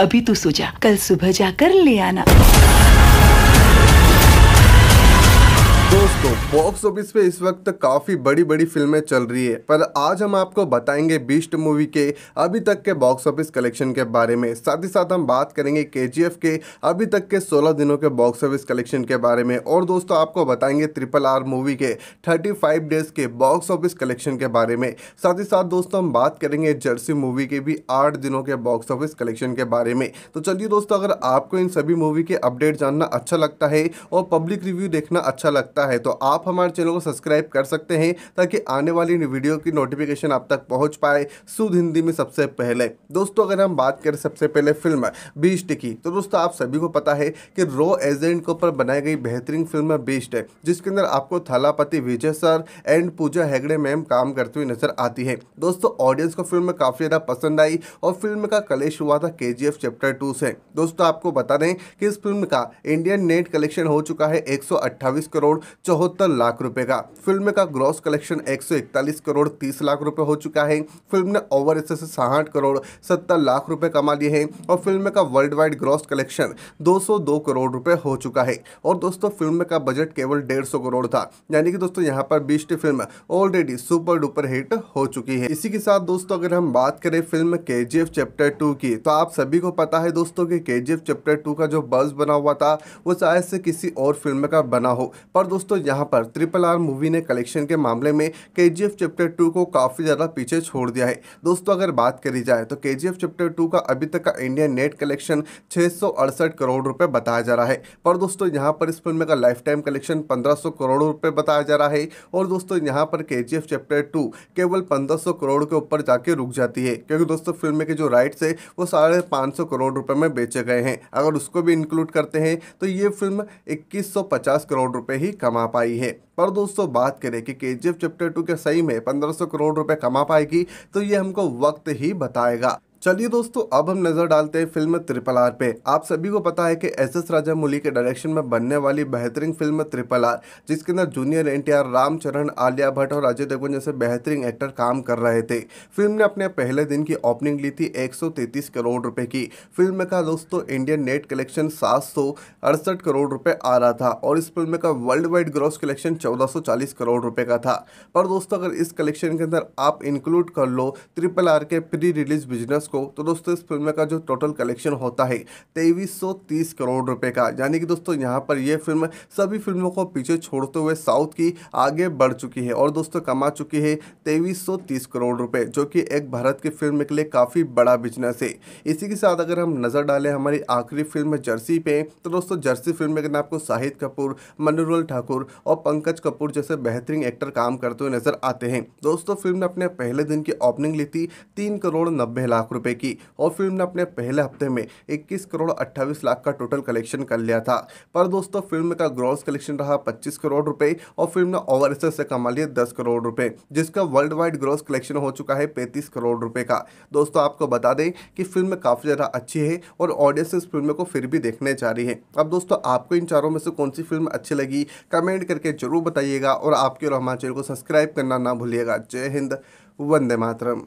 अभी तू तो सो जा कल सुबह जाकर ले आना दोस्तों बॉक्स ऑफिस पे इस वक्त काफी बड़ी बड़ी फिल्में चल रही है पर आज हम आपको बताएंगे बीस्ट मूवी के अभी तक के बॉक्स ऑफिस कलेक्शन के बारे में साथ ही साथ हम बात करेंगे के के अभी तक के 16 दिनों के बॉक्स ऑफिस कलेक्शन के बारे में और दोस्तों आपको बताएंगे ट्रिपल आर मूवी के थर्टी डेज के बॉक्स ऑफिस कलेक्शन के बारे में साथ ही साथ दोस्तों हम बात करेंगे जर्सी मूवी के भी आठ दिनों के बॉक्स ऑफिस कलेक्शन के बारे में तो चलिए दोस्तों अगर आपको इन सभी मूवी के अपडेट जानना अच्छा लगता है और पब्लिक रिव्यू देखना अच्छा लगता है है तो आप हमारे चैनल को सब्सक्राइब कर सकते हैं ताकि आने वाली वीडियो की नोटिफिकेशन आप तक पहुंच पाए शुद्ध हिंदी में सबसे पहले दोस्तों अगर हम बात करें सबसे पहले फिल्म बीस्ट की तो दोस्तों आप सभी को पता है कि रो एजेंट के ऊपर बनाई गई बेहतरीन फिल्म बीस्ट है जिसके अंदर आपको Thalapathy Vijay sir and Pooja Hegde ma'am काम करती हुई नजर आती है दोस्तों ऑडियंस को फिल्म काफ़ी ज़्यादा पसंद आई और फिल्म का कलेश हुआ था के चैप्टर टू से दोस्तों आपको बता दें कि इस फिल्म का इंडियन नेट कलेक्शन हो चुका है एक करोड़ चौहत्तर लाख रुपए का फिल्म का ग्रॉस कलेक्शन 141 करोड़ 30 लाख रुपए हो चुका है फिल्म ने ओवर से साठ करोड़ सत्तर लाख रुपए कमा लिए हैं और फिल्म का world wide gross collection 202 crore रुपए हो चुका है और दोस्तों फिल्म का बजट केवल 150 करोड़ था यानी कि दोस्तों यहाँ पर Beast film already super duper hit हो चुकी है इसी के साथ दोस्तों अगर हम बात करें फिल्म के चैप्टर टू की तो आप सभी को पता है दोस्तों की के चैप्टर टू का जो बस बना हुआ था वो शायद से किसी और फिल्म का बना हो पर दोस्तों दोस्तों यहाँ पर ट्रिपल आर मूवी ने कलेक्शन के मामले में के चैप्टर टू को काफ़ी ज़्यादा पीछे छोड़ दिया है दोस्तों अगर बात करी जाए तो के चैप्टर टू का अभी तक का इंडियन नेट कलेक्शन छः करोड़ रुपये बताया जा रहा है पर दोस्तों यहाँ पर इस फिल्म का लाइफ टाइम कलेक्शन पंद्रह करोड़ रुपये बताया जा रहा है और दोस्तों यहाँ पर के चैप्टर टू केवल पंद्रह करोड़ के ऊपर जाके रुक जाती है क्योंकि दोस्तों फिल्म के जो राइट्स है वो साढ़े सौ करोड़ रुपए में बेचे गए हैं अगर उसको भी इंक्लूड करते हैं तो ये फिल्म 2150 करोड़ रुपए ही कमा कमा पाई है पर दोस्तों बात करें कि के चैप्टर टू के सही में पंद्रह करोड़ रुपए कमा पाएगी तो ये हमको वक्त ही बताएगा चलिए दोस्तों अब हम नज़र डालते हैं फिल्म ट्रिपल आर पे आप सभी को पता है कि एस एस राजामौली के डायरेक्शन में बनने वाली बेहतरीन फिल्म ट्रिपल आर जिसके अंदर junior N T R Ram Charan Alia Bhatt और अजय देवगन जैसे बेहतरीन एक्टर काम कर रहे थे फिल्म ने अपने पहले दिन की ओपनिंग ली थी तैतीस करोड़ रुपये की फिल्म का दोस्तों इंडियन नेट कलेक्शन सात करोड़ रुपये आ रहा था और इस फिल्म का वर्ल्ड वाइड ग्रॉस कलेक्शन चौदह करोड़ रुपये का था पर दोस्तों अगर इस कलेक्शन के अंदर आप इंक्लूड कर लो ट्रिपल आर के प्री रिलीज बिजनेस को तो दोस्तों इस फिल्म का जो टोटल कलेक्शन होता है तेईस करोड़ रुपए का यानी कि दोस्तों यहाँ पर यह फिल्म सभी फिल्मों को पीछे छोड़ते हुए साउथ की आगे बढ़ चुकी है और दोस्तों कमा चुकी है तेईस करोड़ रुपए जो कि एक भारत की फिल्म के लिए काफ़ी बड़ा बिजनेस है इसी के साथ अगर हम नज़र डालें हमारी आखिरी फिल्म जर्सी पे तो दोस्तों जर्सी फिल्म में आपको शाहिद कपूर मनोरल ठाकुर और पंकज कपूर जैसे बेहतरीन एक्टर काम करते हुए नजर आते हैं दोस्तों फिल्म ने अपने पहले दिन की ओपनिंग ली थी तीन करोड़ नब्बे लाख रुपए की और फिल्म ने अपने पहले हफ्ते में 21 करोड़ 28 लाख का टोटल कलेक्शन कर लिया था पर दोस्तों फिल्म का ग्रॉस कलेक्शन रहा 25 करोड़ रुपए और फिल्म ने ओवर से कमा लिए 10 करोड़ रुपए जिसका वर्ल्ड वाइड ग्रॉस कलेक्शन हो चुका है पैंतीस करोड़ रुपए का दोस्तों आपको बता दें कि फिल्म काफ़ी ज़्यादा अच्छी है और ऑडियंस इस फिल्म को फिर भी देखने जा रही है अब दोस्तों आपको इन चारों में से कौन सी फिल्म अच्छी लगी कमेंट करके जरूर बताइएगा और आपके और हमारे चैनल को सब्सक्राइब करना ना भूलिएगा जय हिंद वंदे मातरम